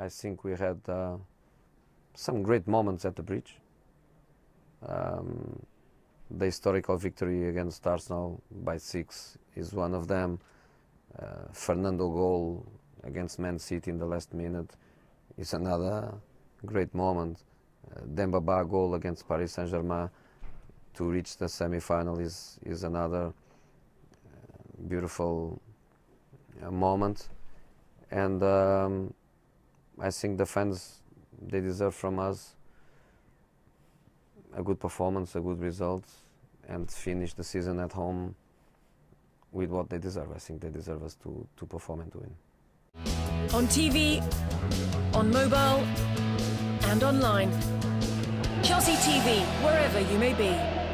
I think we had uh, some great moments at the bridge. Um, the historical victory against Arsenal by six is one of them. Uh, Fernando goal against Man City in the last minute is another great moment. Uh, Dembaba goal against Paris Saint-Germain to reach the semi-final is is another uh, beautiful uh, moment. And um, I think the fans they deserve from us a good performance, a good result, and finish the season at home with what they deserve. I think they deserve us to, to perform and to win. On TV, on mobile, and online. Chelsea TV, wherever you may be.